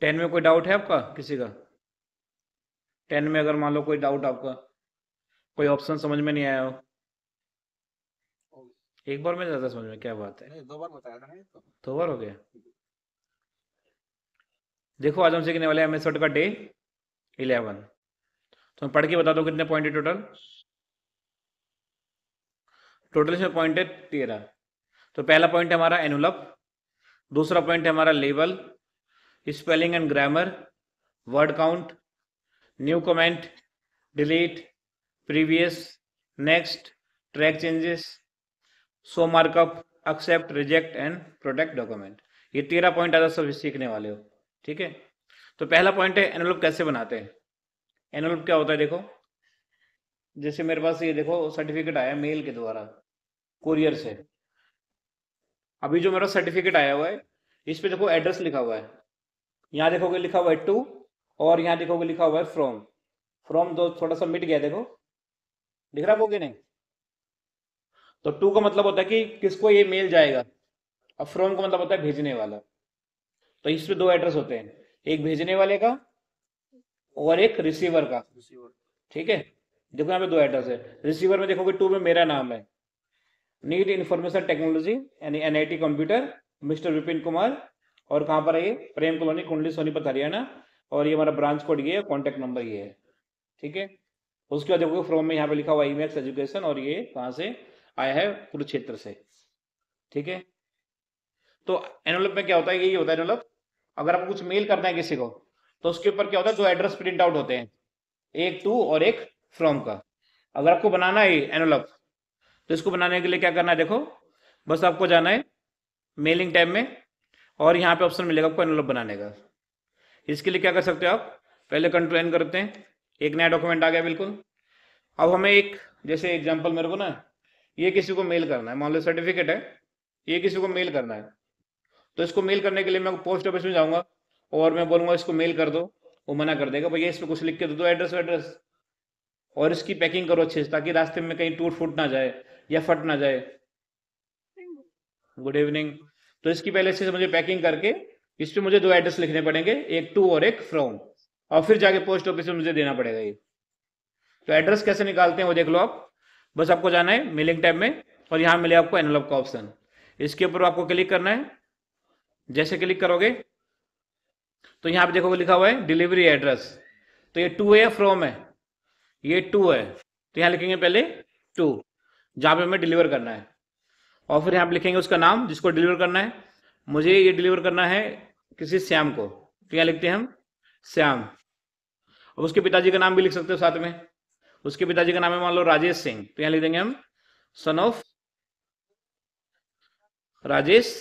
Ten में कोई doubt है आपका किसी का टेन में अगर मान लो कोई डाउट आपका कोई ऑप्शन समझ में नहीं आया हो एक बार में ज्यादा समझ में क्या बात है दो बार बताया था तो। दो बार हो गया देखो आज तो हम सीखने वाले एम का डे इलेवन तो मैं पढ़ के बता दो कितने पॉइंट है टोटल टोटल इसमें पॉइंट है तेरह तो पहला पॉइंट है हमारा एनुलप दूसरा पॉइंट है हमारा level spelling and grammar word count new comment delete previous next track changes show markup accept reject and protect document ये तेरह पॉइंट आज सब सीखने वाले हो ठीक है तो पहला पॉइंट है एनवलप कैसे बनाते हैं एनवलप क्या होता है देखो जैसे मेरे पास ये देखो सर्टिफिकेट आया मेल के द्वारा कुरियर से अभी जो मेरा सर्टिफिकेट आया हुआ है इस पे देखो एड्रेस लिखा हुआ है यहाँ देखोगे लिखा हुआ है टू और यहाँ देखोगे लिखा हुआ है फ्रॉम फ्रॉम दो थोड़ा सा मिट गया देखो दिख रहा होगी नहीं तो टू का मतलब होता है कि किसको ये मेल जाएगा अब फ्रॉम का मतलब होता है भेजने वाला तो इसमें दो एड्रेस होते हैं एक भेजने वाले का और एक रिसीवर का रिसीवर ठीक है देखो यहाँ पे दो एड्रेस है रिसीवर में देखोगे टू में मेरा नाम है नीट इंफॉर्मेशन टेक्नोलॉजी यानी NIT computer mister Vipin Kumar और कहाँ पर है ये प्रेम कॉलोनी कुंडली सोनीपत हरियाणा और ये हमारा ब्रांच कोड ये है कॉन्टैक्ट नंबर ये है ठीक है उसके बाद देखोगे फ्रॉम में यहाँ पे लिखा हुआ ई एजुकेशन और ये कहाँ से आया है कुरुक्षेत्र से ठीक है तो एनोलप में क्या होता है यही होता है एनोलप अगर आपको कुछ मेल करना है किसी को तो उसके ऊपर क्या होता है दो एड्रेस प्रिंट आउट होते हैं एक टू और एक फ्रॉम का अगर आपको बनाना है एनोलप तो इसको बनाने के लिए क्या करना है देखो बस आपको जाना है मेलिंग टाइम में और यहाँ पे ऑप्शन मिलेगा आपको एनवलप बनाने का इसके लिए क्या कर सकते हो आप पहले कंट्रोल एन करते हैं एक नया डॉक्यूमेंट आ गया बिल्कुल अब हमें एक जैसे एग्जाम्पल मेरे को ना ये किसी को मेल करना है मान लो सर्टिफिकेट है ये किसी को मेल करना है तो इसको मेल करने के लिए मैं पोस्ट ऑफिस में जाऊँगा और मैं बोलूँगा इसको मेल कर दो वो मना कर देगा भैया इस पर कुछ लिख के दे दो एड्रेस वेड्रेस और इसकी पैकिंग करो अच्छे से ताकि रास्ते में कहीं टूट फूट ना जाए या फट ना जाए गुड इवनिंग तो इसकी पहले से मुझे पैकिंग करके इस पर मुझे दो एड्रेस लिखने पड़ेंगे एक टू और एक फ्रॉम और फिर जाके पोस्ट ऑफिस में मुझे देना पड़ेगा ये तो एड्रेस कैसे निकालते हैं वो देख लो आप बस आपको जाना है मेलिंग टैब में और यहाँ मिले आपको एनलॉग का ऑप्शन इसके ऊपर आपको क्लिक करना है जैसे क्लिक करोगे तो यहाँ पे देखोगे लिखा हुआ है डिलीवरी एड्रेस तो ये टू है फ्रॉम है ये टू है तो यहाँ लिखेंगे पहले टू जहाँ पे हमें डिलीवर करना है और फिर यहाँ पर लिखेंगे उसका नाम जिसको डिलीवर करना है मुझे ये डिलीवर करना है किसी श्याम को तो यहाँ लिखते हैं हम श्याम और उसके पिताजी का नाम भी लिख सकते हो साथ में उसके पिताजी का नाम है मान लो राजेश सिंह तो यहाँ लिख देंगे हम सन ऑफ राजेश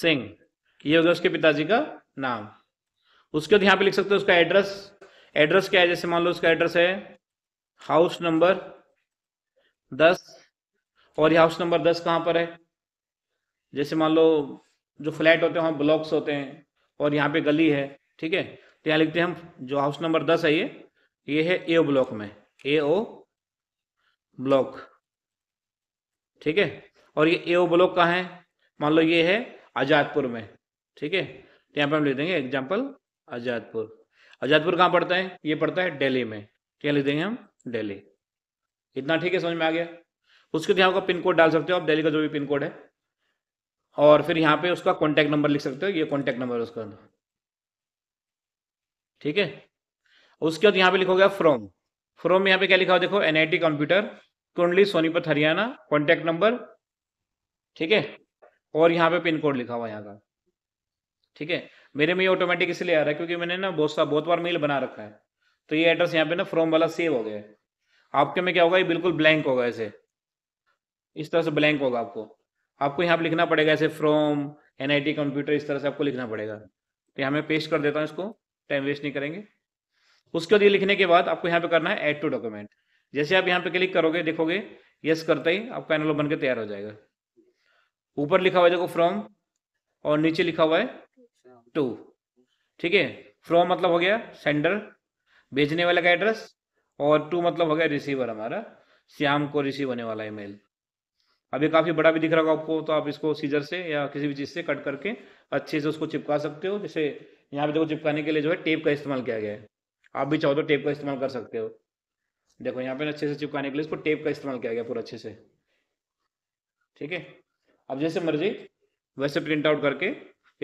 सिंह ये हो गया उसके पिताजी का नाम उसके बाद यहाँ पे लिख सकते हो उसका एड्रेस एड्रेस क्या है जैसे मान लो उसका एड्रेस है हाउस नंबर दस और ये हाउस नंबर दस कहाँ पर है जैसे मान लो जो फ्लैट होते हैं वहाँ ब्लॉक्स होते हैं और यहाँ पे गली है ठीक है तो यहाँ लिखते हैं हम जो हाउस नंबर दस है ये ये है ए ब्लॉक में ए ओ ब्लॉक ठीक है और ये ए ओ ब्लॉक कहाँ है मान लो ये है आजादपुर में ठीक है तो यहाँ पर हम लिख देंगे एग्जाम्पल आजादपुर आजादपुर कहाँ पड़ता है ये पड़ता है डेली में क्या तो लिख देंगे हम डेली इतना ठीक है समझ में आ गया उसके यहाँ का पिन कोड डाल सकते हो आप दिल्ली का जो भी पिन कोड है और फिर यहाँ पे उसका कॉन्टैक्ट नंबर लिख सकते हो ये कॉन्टैक्ट नंबर उसका ठीक है उसके बाद यहाँ पे लिखोगे फ्रॉम फ्रॉम यहाँ पे क्या लिखा हो देखो टी कंप्यूटर कुंडली सोनीपत हरियाणा कॉन्टैक्ट नंबर ठीक है और यहाँ पे पिन कोड लिखा हुआ यहाँ का ठीक है मेरे में ये ऑटोमेटिक इसलिए आ रहा है क्योंकि मैंने ना बहुत सा बहुत बार मेल बना रखा है तो ये एड्रेस यहाँ पे ना फ्रॉम वाला सेव हो गया है आपके में क्या होगा ये बिल्कुल ब्लैंक होगा ऐसे इस तरह से ब्लैंक होगा आपको आपको यहाँ पर लिखना पड़ेगा ऐसे from N I T computer इस तरह से आपको लिखना पड़ेगा तो यहाँ मैं पेस्ट कर देता हूँ इसको टाइम वेस्ट नहीं करेंगे उसके बाद ये लिखने के बाद आपको यहाँ पे करना है एड टू डॉक्यूमेंट जैसे आप यहाँ पे क्लिक करोगे देखोगे यस करते ही आपका बन के तैयार हो जाएगा ऊपर लिखा हुआ है देखो फ्रॉम और नीचे लिखा हुआ है टू ठीक है फ्रॉम मतलब हो गया सेंडर भेजने वाले का एड्रेस और टू मतलब हो गया रिसीवर हमारा श्याम को रिसीव होने वाला है मेल अब ये काफ़ी बड़ा भी दिख रहा होगा आपको तो आप इसको सीजर से या किसी भी चीज़ से कट करके अच्छे से उसको चिपका सकते हो जैसे यहाँ पे देखो चिपकाने के लिए जो है टेप का इस्तेमाल किया गया है आप भी चाहो तो टेप का इस्तेमाल कर सकते हो देखो यहाँ पे अच्छे से चिपकाने के लिए इसको टेप का इस्तेमाल किया गया पूरा अच्छे से ठीक है अब जैसे मर्जी वैसे प्रिंट आउट करके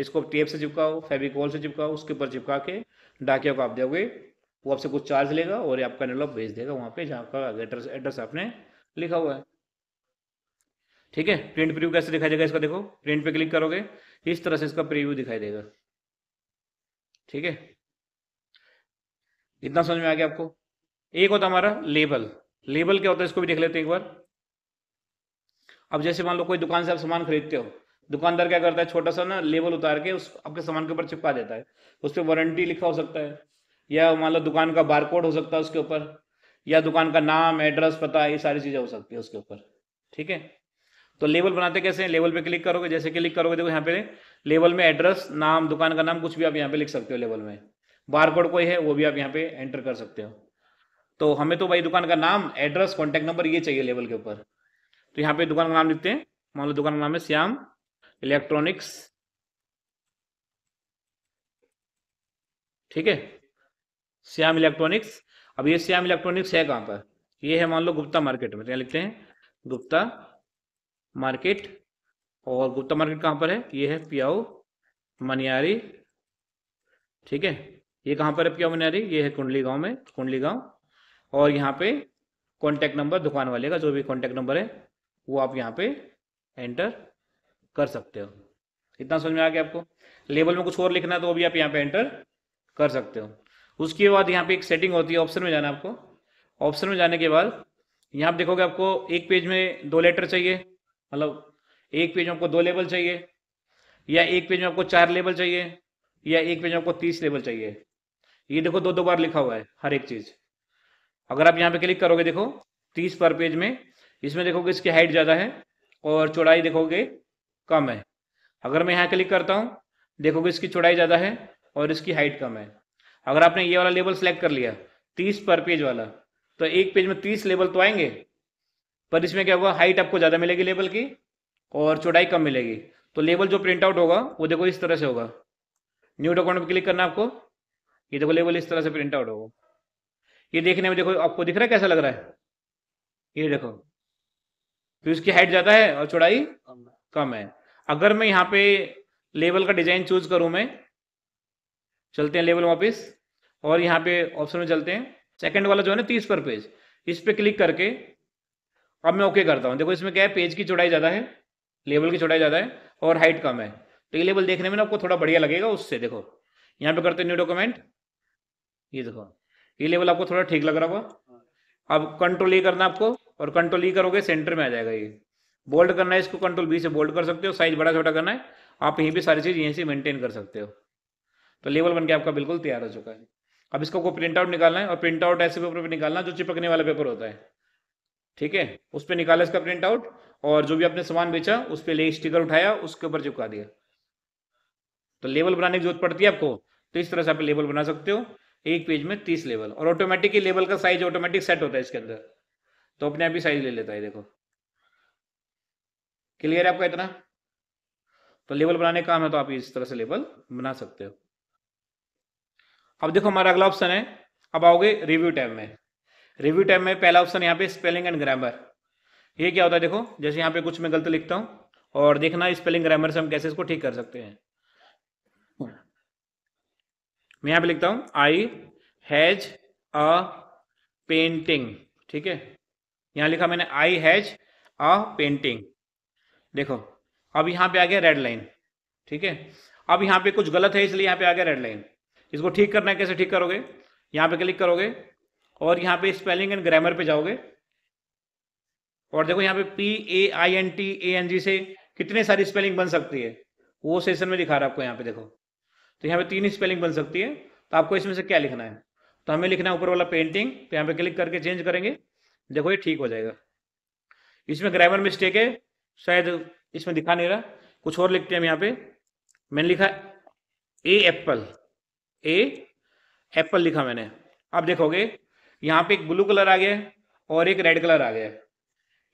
इसको टेप से चिपकाओ फेविकॉल से चिपकाओ उसके ऊपर चिपका के डाकिया को आप दोगे वो आपसे कुछ चार्ज लेगा और आपका एनवलप भेज देगा वहाँ पे जहाँ का एड्रेस एड्रेस आपने लिखा हुआ है ठीक है प्रिंट प्रिव्यू कैसे दिखाई देगा इसका देखो प्रिंट पे क्लिक करोगे इस तरह से इसका प्रिव्यू दिखाई देगा ठीक है इतना समझ में आ गया आपको एक होता हमारा लेबल लेबल क्या होता है इसको भी देख लेते हैं एक बार अब जैसे मान लो कोई दुकान से आप सामान खरीदते हो दुकानदार क्या करता है छोटा सा ना लेबल उतार के उस आपके सामान के ऊपर चिपका देता है उस पर वारंटी लिखा हो सकता है या मान लो दुकान का बारकोड हो सकता है उसके ऊपर या दुकान का नाम एड्रेस पता ये सारी चीज़ें हो सकती है उसके ऊपर ठीक है तो लेवल बनाते कैसे हैं लेवल पे क्लिक करोगे जैसे क्लिक करोगे देखो यहाँ पे लेवल में एड्रेस नाम दुकान का नाम कुछ भी आप यहाँ पे लिख सकते हो लेवल में बारकोड कोई है वो भी आप यहाँ पे एंटर कर सकते हो तो हमें तो भाई दुकान का नाम एड्रेस कॉन्टैक्ट नंबर ये चाहिए लेवल के ऊपर तो यहाँ पे दुकान का नाम लिखते हैं मान लो दुकान का नाम है श्याम इलेक्ट्रॉनिक्स ठीक है श्याम इलेक्ट्रॉनिक्स अब ये श्याम इलेक्ट्रॉनिक्स है कहाँ पर ये है मान लो गुप्ता मार्केट में क्या तो लिखते हैं गुप्ता मार्केट और गुप्ता मार्केट कहाँ पर है ये है पियाओ मनियारी ठीक है ये कहाँ पर है पियाओ मनियारी ये है कुंडली गांव में कुंडली गांव और यहाँ पे कॉन्टैक्ट नंबर दुकान वाले का जो भी कॉन्टैक्ट नंबर है वो आप यहाँ पे एंटर कर सकते हो इतना समझ में आ गया आपको लेबल में कुछ और लिखना है तो वो भी आप यहाँ पे एंटर कर सकते हो उसके बाद यहाँ पे एक सेटिंग होती है ऑप्शन में जाना आपको ऑप्शन में जाने के बाद यहाँ पर देखोगे आपको एक पेज में दो लेटर चाहिए मतलब एक पेज में आपको दो लेबल चाहिए या एक पेज में आपको चार लेबल चाहिए या एक पेज में आपको तीस लेबल चाहिए ये देखो दो दो बार लिखा हुआ है हर एक चीज़ अगर आप यहाँ पे क्लिक करोगे देखो तीस पर पेज में इसमें देखोगे इसकी हाइट ज़्यादा है और चौड़ाई देखोगे कम है अगर मैं यहाँ क्लिक करता हूँ देखोगे इसकी चौड़ाई ज़्यादा है और इसकी हाइट कम है अगर आपने ये वाला लेबल सेलेक्ट कर लिया तीस पर पेज वाला तो एक पेज में तीस लेबल तो आएंगे पर इसमें क्या होगा हाइट आपको ज़्यादा मिलेगी लेबल की और चौड़ाई कम मिलेगी तो लेबल जो प्रिंट आउट होगा वो देखो इस तरह से होगा न्यू डॉक्यूमेंट पर क्लिक करना आपको ये देखो लेबल इस तरह से प्रिंट आउट होगा ये देखने में देखो आपको दिख रहा है कैसा लग रहा है ये देखो फिर तो उसकी हाइट ज़्यादा है और चौड़ाई कम है अगर मैं यहाँ पे लेवल का डिजाइन चूज करूँ मैं चलते हैं लेवल वापिस और यहाँ पे ऑप्शन में चलते हैं सेकंड वाला जो है ना तीस पर पेज इस पर पे क्लिक करके अब मैं ओके करता हूँ देखो इसमें क्या है पेज की चौड़ाई ज़्यादा है लेवल की चौड़ाई ज़्यादा है और हाइट कम है तो ये लेवल देखने में ना आपको थोड़ा बढ़िया लगेगा उससे देखो यहाँ पे करते न्यू डॉक्यूमेंट ये देखो ये लेवल आपको थोड़ा ठीक लग रहा होगा अब कंट्रोल ई e करना आपको और कंट्रोल ई e करोगे सेंटर में आ जाएगा ये बोल्ड करना है इसको कंट्रोल बी से बोल्ड कर सकते हो साइज बड़ा छोटा करना है आप यहीं भी सारी चीज़ यहीं से मेंटेन कर सकते हो तो लेवल बन के आपका बिल्कुल तैयार हो चुका है अब इसको को प्रिंट आउट निकालना है और प्रिंट आउट ऐसे पेपर पर निकालना जो चिपकने वाला पेपर होता है ठीक है उस पर निकाला इसका प्रिंट आउट और जो भी आपने सामान बेचा उस पर ले स्टिकर उठाया उसके ऊपर चिपका दिया तो लेवल बनाने की जरूरत पड़ती है आपको तो इस तरह से आप लेवल बना सकते हो एक पेज में तीस लेवल और ऑटोमेटिक लेवल का साइज ऑटोमेटिक सेट होता है इसके अंदर तो अपने आप ही साइज ले लेता है देखो क्लियर है आपका इतना तो लेवल बनाने का काम है तो आप इस तरह से लेवल बना सकते हो अब देखो हमारा अगला ऑप्शन है अब आओगे रिव्यू टैब में रिव्यू टाइम में पहला ऑप्शन यहाँ पे स्पेलिंग एंड ग्रामर ये क्या होता है देखो जैसे यहाँ पे कुछ मैं गलत लिखता हूँ और देखना स्पेलिंग ग्रामर से हम कैसे इसको ठीक कर सकते हैं मैं यहाँ पे लिखता हूँ आई हैज अ पेंटिंग ठीक है यहाँ लिखा मैंने आई हैज अ पेंटिंग देखो अब यहाँ पे आ गया रेड लाइन ठीक है अब यहाँ पे कुछ गलत है इसलिए यहाँ पे आ गया रेड लाइन इसको ठीक करना है कैसे ठीक करोगे यहाँ पे क्लिक करोगे और यहाँ पे स्पेलिंग एंड ग्रामर पे जाओगे और देखो यहाँ पे P A I N T A N G से कितने सारी स्पेलिंग बन सकती है वो सेशन में दिखा रहा है आपको यहाँ पे देखो तो यहाँ पे तीन स्पेलिंग बन सकती है तो आपको इसमें से क्या लिखना है तो हमें लिखना है ऊपर वाला पेंटिंग तो यहाँ पे क्लिक करके चेंज करेंगे देखो ये ठीक हो जाएगा इसमें ग्रामर मिस्टेक है शायद इसमें दिखा नहीं रहा कुछ और लिखते हैं हम यहाँ पे मैंने लिखा ए एप्पल ए एप्पल लिखा मैंने आप देखोगे यहाँ पे एक ब्लू कलर आ गया है और एक रेड कलर आ गया है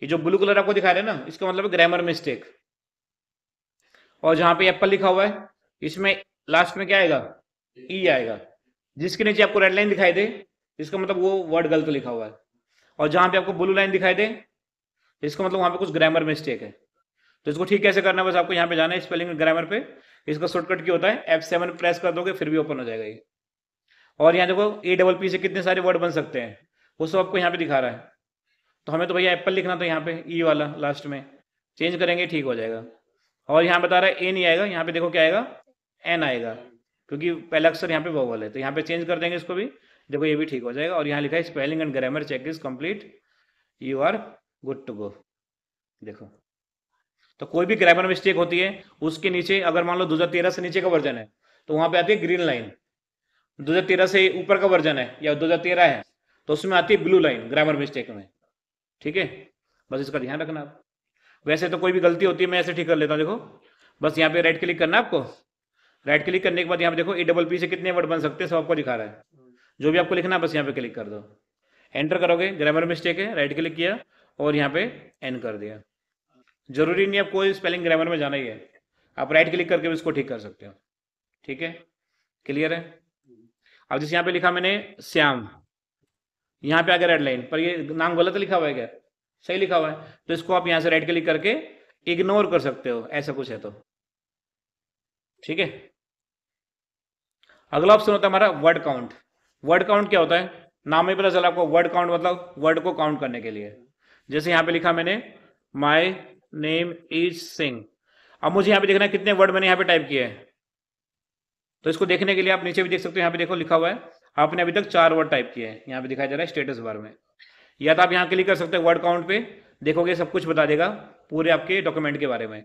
ये जो ब्लू कलर आपको दिखा रहे हैं ना इसका मतलब ग्रामर मिस्टेक और जहां पे एप्पल लिखा हुआ है इसमें लास्ट में क्या आएगा ई e आएगा जिसके नीचे आपको रेड लाइन दिखाई दे इसका मतलब वो वर्ड गलत लिखा हुआ है और जहां पे आपको ब्लू लाइन दिखाई दे इसका मतलब वहां पे कुछ ग्रामर मिस्टेक है तो इसको ठीक कैसे करना है बस आपको यहाँ पे जाना है स्पेलिंग ग्रामर पे इसका शॉर्टकट क्या होता है एफ सेवन प्रेस कर दोगे फिर भी ओपन हो जाएगा ये और यहाँ देखो ए डबल पी से कितने सारे वर्ड बन सकते हैं वो सब आपको यहाँ पे दिखा रहा है तो हमें तो भैया एप्पल लिखना था यहाँ पे ई e वाला लास्ट में चेंज करेंगे ठीक हो जाएगा और यहाँ बता रहा है ए नहीं आएगा यहाँ पे देखो क्या आएगा एन आएगा क्योंकि पहला अक्सर यहाँ पे वो है तो यहाँ पे चेंज कर देंगे इसको भी देखो ये भी ठीक हो जाएगा और यहाँ लिखा है spelling and grammar check is complete you are good to go देखो तो कोई भी ग्रामर मिस्टेक होती है उसके नीचे अगर मान लो दो से नीचे का वर्जन है तो वहाँ पे आती है ग्रीन लाइन 2013 से ऊपर का वर्जन है या 2013 है तो उसमें आती है ब्लू लाइन ग्रामर मिस्टेक में ठीक है बस इसका ध्यान रखना आप वैसे तो कोई भी गलती होती है मैं ऐसे ठीक कर लेता हूँ देखो बस यहाँ पे राइट क्लिक करना आपको राइट क्लिक करने के बाद यहाँ पे देखो ए डबल पी से कितने वर्ड बन सकते हैं सब आपको दिखा रहा है जो भी आपको लिखना है बस यहाँ पे क्लिक कर दो एंटर करोगे ग्रामर मिस्टेक है राइट क्लिक किया और यहाँ पे एन कर दिया जरूरी नहीं आप कोई स्पेलिंग ग्रामर में जाना ही है आप राइट क्लिक करके भी इसको ठीक कर सकते हो ठीक है क्लियर है अब जैसे यहां पे लिखा मैंने श्याम यहां पे आ गया रेड लाइन पर ये नाम गलत लिखा हुआ है क्या सही लिखा हुआ है तो इसको आप यहां से राइट क्लिक करके इग्नोर कर सकते हो ऐसा कुछ है तो ठीक है अगला ऑप्शन होता है हमारा वर्ड काउंट वर्ड काउंट क्या होता है नाम ही पता चला आपको वर्ड काउंट मतलब वर्ड को काउंट करने के लिए जैसे यहां पे लिखा मैंने माई नेम इज सिंह अब मुझे यहां पे देखना है कितने वर्ड मैंने यहां पे टाइप किए हैं तो इसको देखने के लिए आप नीचे भी देख सकते हो यहाँ पे देखो लिखा हुआ है आपने अभी तक चार वर्ड टाइप किए हैं यहाँ पे दिखाई दे रहा है स्टेटस बार में या तो आप यहाँ क्लिक कर सकते हो वर्ड काउंट पे देखोगे सब कुछ बता देगा पूरे आपके डॉक्यूमेंट के बारे में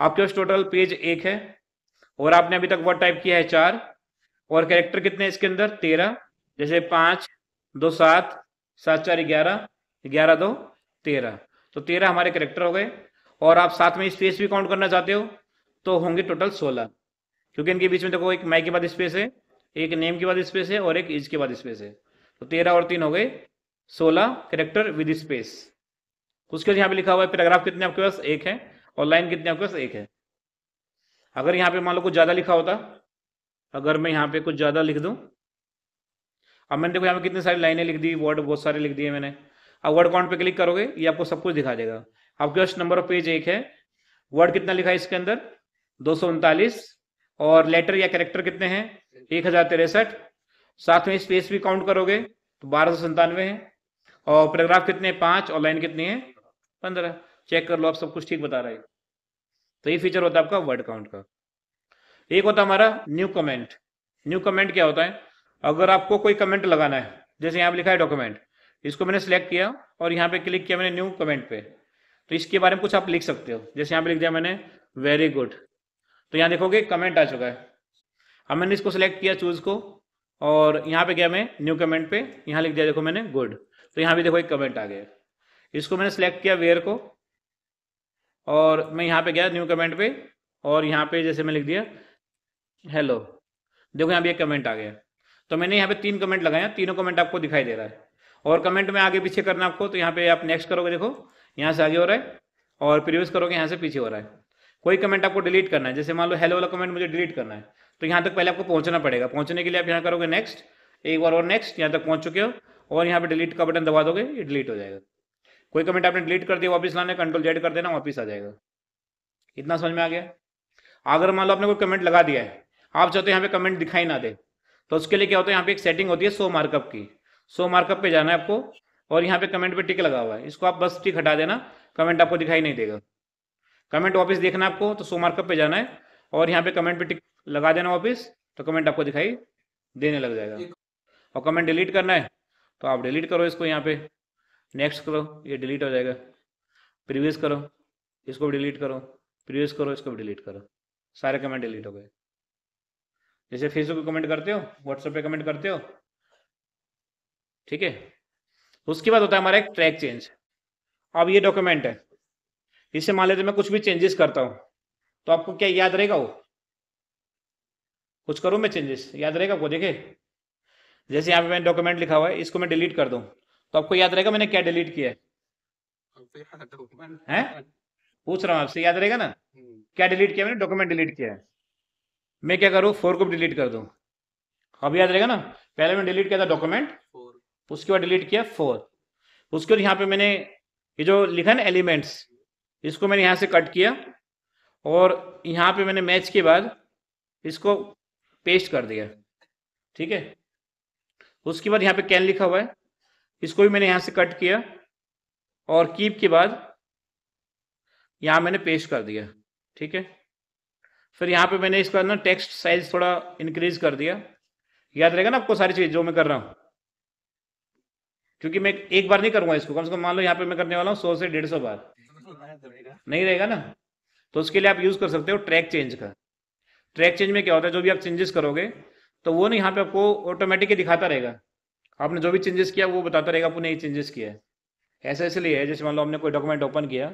आपके पास टोटल पेज एक है और आपने अभी तक वर्ड टाइप किया है चार और कैरेक्टर कितने इसके अंदर तेरह जैसे पाँच दो सात सात चार ग्यारह ग्यारह दो तेरह तो तेरह हमारे करेक्टर हो गए और आप साथ में स्पेस भी काउंट करना चाहते हो तो होंगे टोटल सोलह क्योंकि इनके बीच में देखो एक माई के बाद स्पेस है एक नेम के बाद स्पेस है और एक इज के बाद स्पेस है तो तेरह और तीन हो गए सोलह करेक्टर विद स्पेस उसके बाद यहाँ पे लिखा हुआ है पैराग्राफ कितने आपके पास एक है और लाइन कितने आपके पास एक है अगर यहाँ पे मान लो कुछ ज्यादा लिखा होता अगर मैं यहाँ पे कुछ ज्यादा लिख दू अब मैंने देखो यहाँ पे कितनी सारी लाइनें लिख दी वर्ड बहुत सारे लिख दिए मैंने अब वर्ड काउंट पे क्लिक करोगे ये आपको सब कुछ दिखा देगा आपके पास नंबर ऑफ पेज एक है वर्ड कितना लिखा है इसके अंदर दो सौ उनतालीस और लेटर या कैरेक्टर कितने हैं एक हजार तिरसठ साथ में स्पेस भी काउंट करोगे तो बारह सौ संतानवे है और पैराग्राफ कितने पांच और लाइन कितनी है पंद्रह चेक कर लो आप सब कुछ ठीक बता रहे तो ये फीचर होता है आपका वर्ड काउंट का एक होता हमारा न्यू कमेंट न्यू कमेंट क्या होता है अगर आपको कोई कमेंट लगाना है जैसे यहाँ पे लिखा है डॉक्यूमेंट इसको मैंने सिलेक्ट किया और यहाँ पे क्लिक किया मैंने न्यू कमेंट पे तो इसके बारे में कुछ आप लिख सकते हो जैसे यहाँ पे लिख दिया मैंने वेरी गुड तो यहाँ देखोगे कमेंट आ चुका है अब मैंने इसको सिलेक्ट किया चूज को और यहाँ पे गया मैं न्यू कमेंट पे यहाँ लिख दिया देखो मैंने गुड तो यहाँ भी देखो एक कमेंट आ गया इसको मैंने सेलेक्ट किया वेयर को और मैं यहाँ पे गया न्यू कमेंट पे और यहाँ पे जैसे मैं लिख दिया हेलो देखो यहाँ भी एक कमेंट आ गया तो मैंने यहाँ पे तीन कमेंट लगाया तीनों कमेंट आपको दिखाई दे रहा है और कमेंट में आगे पीछे करना आपको तो यहाँ पे आप नेक्स्ट करोगे देखो यहाँ से आगे हो रहा है और प्रीवियस करोगे यहाँ से पीछे हो रहा है कोई कमेंट आपको डिलीट करना है जैसे मान लो हेलो वाला कमेंट मुझे डिलीट करना है तो यहाँ तक पहले आपको पहुँचना पड़ेगा पहुँचने के लिए आप यहाँ करोगे नेक्स्ट एक बार और नेक्स्ट यहाँ तक पहुँच चुके हो और यहाँ पे डिलीट का बटन दबा दोगे ये डिलीट हो जाएगा कोई कमेंट आपने डिलीट कर दिया वापस लाने कंट्रोल जेड कर देना वापस आ जाएगा इतना समझ में आ गया अगर मान लो आपने कोई कमेंट लगा दिया है आप चाहते हो यहाँ पे कमेंट दिखाई ना दे तो उसके लिए क्या होता है यहाँ पे एक सेटिंग होती है सो मार्कअप की सो मार्कअप पे जाना है आपको और यहाँ पे कमेंट पे टिक लगा हुआ है इसको आप बस टिक हटा देना कमेंट आपको दिखाई नहीं देगा कमेंट वापस देखना आपको तो सो मार्कअप पे जाना है और यहाँ पे कमेंट पे टिक लगा देना वापस तो कमेंट आपको दिखाई देने लग जाएगा और कमेंट डिलीट करना है तो आप डिलीट करो इसको यहाँ पे नेक्स्ट करो ये डिलीट हो जाएगा प्रीवियस करो इसको भी डिलीट करो प्रीवियस करो इसको भी डिलीट करो सारे कमेंट डिलीट हो गए जैसे फेसबुक पे कमेंट करते हो व्हाट्सएप पे कमेंट करते हो ठीक है उसके बाद होता है हमारा एक ट्रैक चेंज अब ये डॉक्यूमेंट है इसे मान लेते मैं कुछ भी चेंजेस करता हूँ तो आपको क्या याद रहेगा वो कुछ करूं मैं चेंजेस याद रहेगा आपको देखे जैसे यहाँ पे मैंने डॉक्यूमेंट लिखा हुआ है इसको मैं डिलीट कर दू तो आपको याद रहेगा मैंने क्या डिलीट किया है पूछ रहा हूँ आपसे याद रहेगा ना हम्म। क्या डिलीट किया मैंने डॉक्यूमेंट डिलीट किया है मैं क्या करूँ फोर को डिलीट कर दू अब याद रहेगा ना पहले मैंने डिलीट किया था डॉक्यूमेंट उसके बाद डिलीट किया फोर उसके बाद यहाँ पे मैंने ये जो लिखा ना एलिमेंट्स इसको मैंने यहाँ से कट किया और यहाँ पे मैंने मैच के बाद इसको पेस्ट कर दिया ठीक है उसके बाद यहाँ पे कैन लिखा हुआ है इसको भी मैंने यहाँ से कट किया और कीप के बाद यहाँ मैंने पेस्ट कर दिया ठीक है फिर यहाँ पे मैंने इसका ना टेक्स्ट साइज थोड़ा इंक्रीज कर दिया याद रहेगा ना आपको सारी चीज़ जो मैं कर रहा हूँ क्योंकि मैं एक बार नहीं करूँगा इसको कम से कम मान लो यहाँ पे मैं करने वाला हूँ सौ से डेढ़ सौ बार नहीं रहेगा ना तो उसके लिए आप यूज कर सकते हो ट्रैक चेंज का ट्रैक चेंज में क्या होता है जो भी आप चेंजेस करोगे तो वो ना यहाँ पे आपको ऑटोमेटिकली दिखाता रहेगा आपने जो भी चेंजेस किया वो बताता रहेगा आपने ये चेंजेस किया है ऐसा इसलिए है जैसे मान लो हमने कोई डॉक्यूमेंट ओपन किया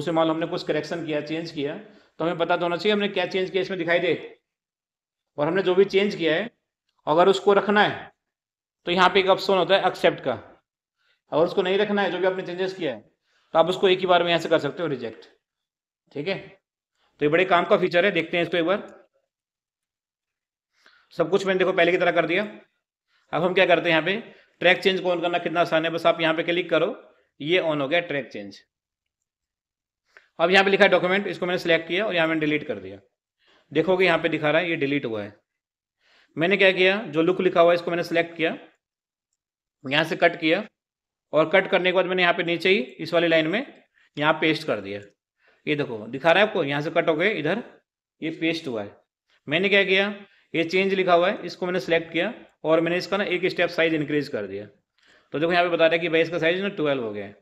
उसमें मान लो हमने कुछ करेक्शन किया चेंज किया तो हमें पता तो होना चाहिए हमने क्या चेंज किया इसमें दिखाई दे और हमने जो भी चेंज किया है अगर उसको रखना है तो यहाँ पे एक ऑप्शन होता है एक्सेप्ट का अगर उसको नहीं रखना है जो भी आपने चेंजेस किया है तो आप उसको एक ही बार में से कर सकते हो रिजेक्ट ठीक है तो ये बड़े काम का फीचर है देखते हैं इसको एक बार सब कुछ मैंने देखो पहले की तरह कर दिया अब हम क्या करते हैं यहाँ पे ट्रैक चेंज को ऑन करना कितना आसान है बस आप यहाँ पे क्लिक करो ये ऑन हो गया ट्रैक चेंज अब यहाँ पे लिखा है डॉक्यूमेंट इसको मैंने सेलेक्ट किया और यहाँ मैंने डिलीट कर दिया देखोगे यहाँ पे दिखा रहा है ये डिलीट हुआ है मैंने क्या किया जो लुक लिखा हुआ है इसको मैंने सेलेक्ट किया यहाँ से कट किया और कट करने के बाद मैंने यहाँ पे नीचे ही इस वाली लाइन में यहाँ पेस्ट कर दिया ये देखो दिखा रहा है आपको यहाँ से कट हो गए इधर ये पेस्ट हुआ है मैंने क्या किया ये चेंज लिखा हुआ है इसको मैंने सेलेक्ट किया और मैंने इसका ना एक स्टेप साइज इंक्रीज कर दिया तो देखो यहाँ पे बता रहा कि भाई इसका साइज ना ट्वेल्व हो गया है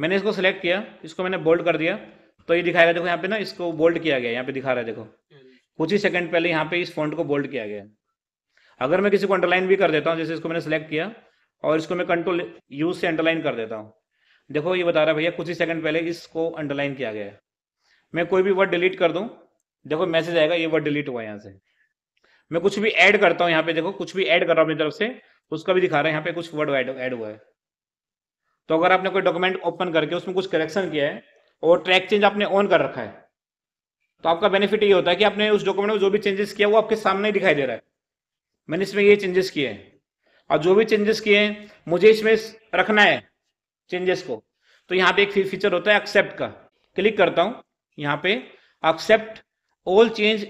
मैंने इसको सेलेक्ट किया इसको मैंने बोल्ड कर दिया तो ये दिखाएगा देखो यहाँ पे ना इसको बोल्ड किया गया यहाँ पे दिखा रहा है देखो कुछ ही सेकंड पहले यहाँ पे इस फॉन्ट को बोल्ड किया गया अगर मैं किसी को अंडरलाइन भी कर देता हूँ जैसे इसको मैंने सेलेक्ट किया और इसको मैं कंट्रोल यूज से अंडरलाइन कर देता हूँ देखो ये बता रहा भैया कुछ ही सेकंड पहले इसको अंडरलाइन किया गया है मैं कोई भी वर्ड डिलीट कर दूँ देखो मैसेज आएगा ये वर्ड डिलीट हुआ यहाँ से मैं कुछ भी ऐड करता हूँ यहाँ पे देखो कुछ भी ऐड कर रहा हूँ अपनी तरफ से उसका भी दिखा रहा है यहाँ पे कुछ वर्ड ऐड हुआ है तो अगर आपने कोई डॉक्यूमेंट ओपन करके उसमें कुछ करेक्शन किया है और ट्रैक चेंज आपने ऑन कर रखा है तो आपका बेनिफिट ये होता है कि आपने उस डॉक्यूमेंट में जो भी चेंजेस किया वो आपके सामने दिखाई दे रहा है मैंने इसमें ये चेंजेस किए हैं और जो भी चेंजेस किए हैं मुझे इसमें रखना है चेंजेस को तो यहाँ पे एक फीचर होता है एक्सेप्ट का क्लिक करता हूं यहाँ पे accept all change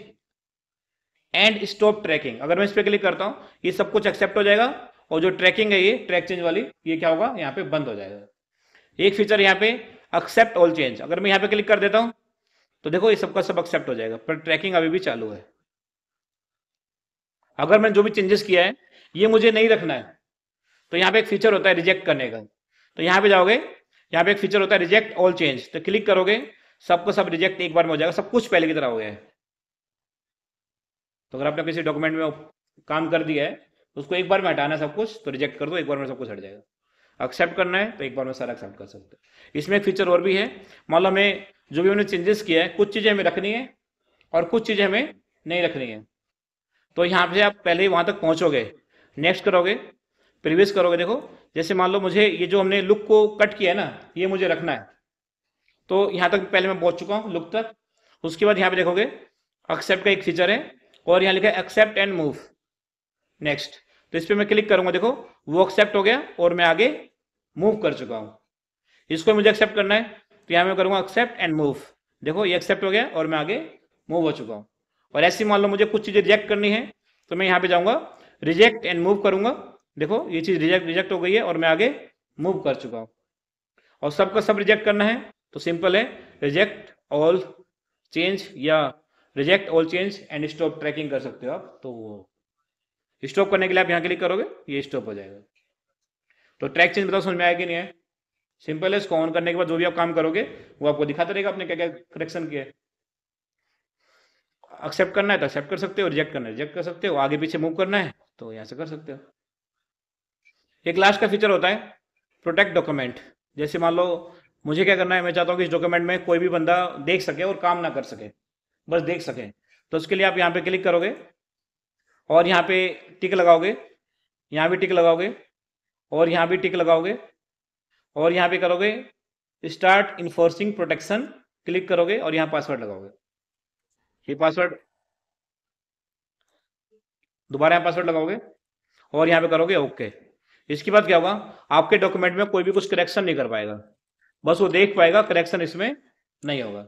and stop tracking अगर मैं इस पर क्लिक करता हूँ ये सब कुछ एक्सेप्ट हो जाएगा और जो ट्रैकिंग है ये ट्रैक चेंज वाली ये क्या होगा यहाँ पे बंद हो जाएगा एक फीचर यहाँ पे एक्सेप्ट ऑल चेंज अगर मैं यहाँ पे क्लिक कर देता हूं तो देखो ये सबका सब एक्सेप्ट हो जाएगा पर ट्रैकिंग अभी भी चालू है अगर मैंने जो भी चेंजेस किया है ये मुझे नहीं रखना है तो यहाँ पे एक फीचर होता है रिजेक्ट करने का तो यहाँ पे जाओगे यहाँ पे एक फीचर होता है रिजेक्ट ऑल चेंज तो क्लिक करोगे सबको सब रिजेक्ट एक बार में हो जाएगा सब कुछ पहले की तरह हो गया है तो अगर आपने किसी डॉक्यूमेंट में काम कर दिया है तो उसको एक बार में हटाना सब कुछ तो रिजेक्ट कर दो एक बार में सब कुछ हट जाएगा एक्सेप्ट करना है तो एक बार में सारा एक्सेप्ट कर सकते हैं इसमें एक फीचर और भी है मान लो हमें जो भी हमने चेंजेस किया है कुछ चीज़ें हमें रखनी है और कुछ चीज़ें हमें नहीं रखनी है तो यहाँ से आप पहले ही वहाँ तक पहुँचोगे नेक्स्ट करोगे प्रीवियस करोगे देखो जैसे मान लो मुझे ये जो हमने लुक को कट किया है ना ये मुझे रखना है तो यहाँ तक पहले मैं पहुंच चुका हूँ लुक तक उसके बाद यहाँ पे देखोगे एक्सेप्ट का एक फीचर है और यहाँ लिखा है एक्सेप्ट एंड मूव नेक्स्ट तो इस पर मैं क्लिक करूंगा देखो वो एक्सेप्ट हो गया और मैं आगे मूव कर चुका हूँ इसको मुझे एक्सेप्ट करना है तो यहाँ मैं करूँगा एक्सेप्ट एंड मूव देखो ये एक्सेप्ट हो गया और मैं आगे मूव हो चुका हूँ और ऐसी मान लो मुझे कुछ चीज़ें रिजेक्ट करनी है तो मैं यहाँ पे जाऊँगा रिजेक्ट एंड मूव करूंगा देखो ये चीज रिजेक्ट रिजेक्ट हो गई है और मैं आगे मूव कर चुका हूं और सबका सब रिजेक्ट करना है तो सिंपल है रिजेक्ट ऑल चेंज या reject all change and stop tracking कर सकते हो आप तो वो स्टॉप करने के लिए आप यहाँ क्लिक करोगे ये स्टॉप हो जाएगा तो ट्रैक चेंज बताओ समझ में आया कि नहीं है सिंपल है इसको ऑन करने के बाद जो भी आप काम करोगे वो आपको दिखाता रहेगा आपने क्या क्या करेक्शन किया है एक्सेप्ट करना है तो एक्सेप्ट कर सकते हो रिजेक्ट करना है रिजेक्ट कर सकते हो आगे पीछे मूव करना है तो यहाँ से कर सकते हो एक लास्ट का फीचर होता है प्रोटेक्ट डॉक्यूमेंट जैसे मान लो मुझे क्या करना है मैं चाहता हूँ कि इस डॉक्यूमेंट में कोई भी बंदा देख सके और काम ना कर सके बस देख सके तो उसके लिए आप यहाँ पे क्लिक करोगे और यहाँ पे टिक लगाओगे यहाँ भी टिक लगाओगे और यहाँ भी टिक लगाओगे और यहाँ पे करोगे स्टार्ट इन्फोर्सिंग प्रोटेक्शन क्लिक करोगे और यहाँ पासवर्ड लगाओगे ये पासवर्ड दोबारा यहाँ पासवर्ड लगाओगे और यहाँ पे करोगे ओके इसके बाद क्या होगा आपके डॉक्यूमेंट में कोई भी कुछ करेक्शन नहीं कर पाएगा बस वो देख पाएगा करेक्शन इसमें नहीं होगा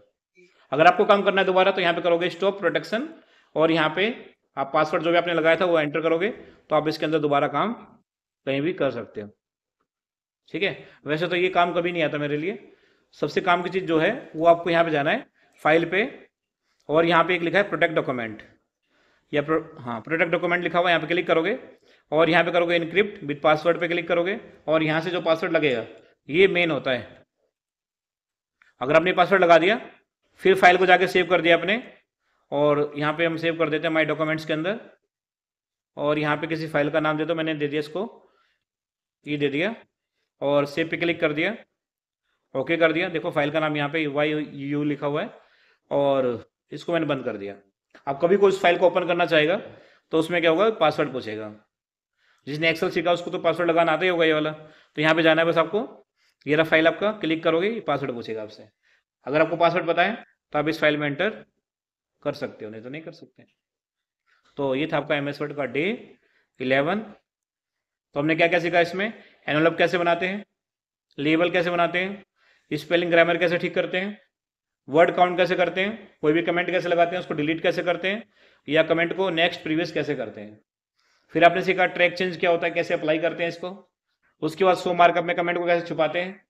अगर आपको काम करना है दोबारा तो यहाँ पे करोगे स्टॉप प्रोटेक्शन और यहाँ पे आप पासवर्ड जो भी आपने लगाया था वो एंटर करोगे तो आप इसके अंदर दोबारा काम कहीं भी कर सकते हो ठीक है वैसे तो ये काम कभी नहीं आता मेरे लिए सबसे काम की चीज़ जो है वो आपको यहाँ पे जाना है फाइल पे और यहाँ पे एक लिखा है प्रोटेक्ट डॉक्यूमेंट या प्रो, हाँ प्रोडक्ट डॉक्यूमेंट लिखा हुआ यहाँ पे क्लिक करोगे और यहाँ पे करोगे इनक्रिप्ट विद पासवर्ड पे क्लिक करोगे और यहाँ से जो पासवर्ड लगेगा ये मेन होता है अगर आपने पासवर्ड लगा दिया फिर फाइल को जाके सेव कर दिया आपने और यहाँ पे हम सेव कर देते हैं माई डॉक्यूमेंट्स के अंदर और यहाँ पे किसी फाइल का नाम दे दो मैंने दे दिया इसको ये दे दिया और सेव पे क्लिक कर दिया ओके कर दिया देखो फाइल का नाम यहाँ पे वाई यू लिखा हुआ है और इसको मैंने बंद कर दिया आप कभी कोई उस फाइल को ओपन करना चाहेगा तो उसमें क्या होगा पासवर्ड पूछेगा जिसने एक्सेल सीखा उसको तो पासवर्ड लगाना आता ही होगा ये वाला तो यहाँ पे जाना है बस आपको ये रहा फाइल आपका क्लिक करोगे पासवर्ड पूछेगा आपसे अगर आपको पासवर्ड पता है तो आप इस फाइल में एंटर कर सकते हो नहीं तो नहीं कर सकते तो ये था आपका एम एस वर्ड का डे इलेवन तो हमने क्या क्या सीखा इसमें एनवलप कैसे बनाते हैं लेबल कैसे बनाते हैं स्पेलिंग ग्रामर कैसे ठीक करते हैं वर्ड काउंट कैसे करते हैं कोई भी कमेंट कैसे लगाते हैं उसको डिलीट कैसे करते हैं या कमेंट को नेक्स्ट प्रीवियस कैसे करते हैं फिर आपने सीखा ट्रैक चेंज क्या होता है कैसे अप्लाई करते हैं इसको उसके बाद सो मार्कअप में कमेंट को कैसे छुपाते हैं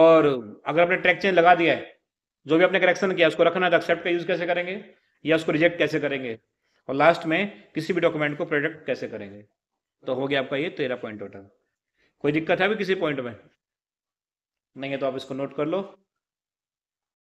और अगर आपने ट्रैक चेंज लगा दिया है जो भी आपने करेक्शन किया उसको रखना है एक्सेप्ट तो का यूज कैसे करेंगे या उसको रिजेक्ट कैसे करेंगे और लास्ट में किसी भी डॉक्यूमेंट को प्रोडक्ट कैसे करेंगे तो हो गया आपका ये तेरह पॉइंट टोटल कोई दिक्कत है अभी किसी पॉइंट में नहीं है तो आप इसको नोट कर लो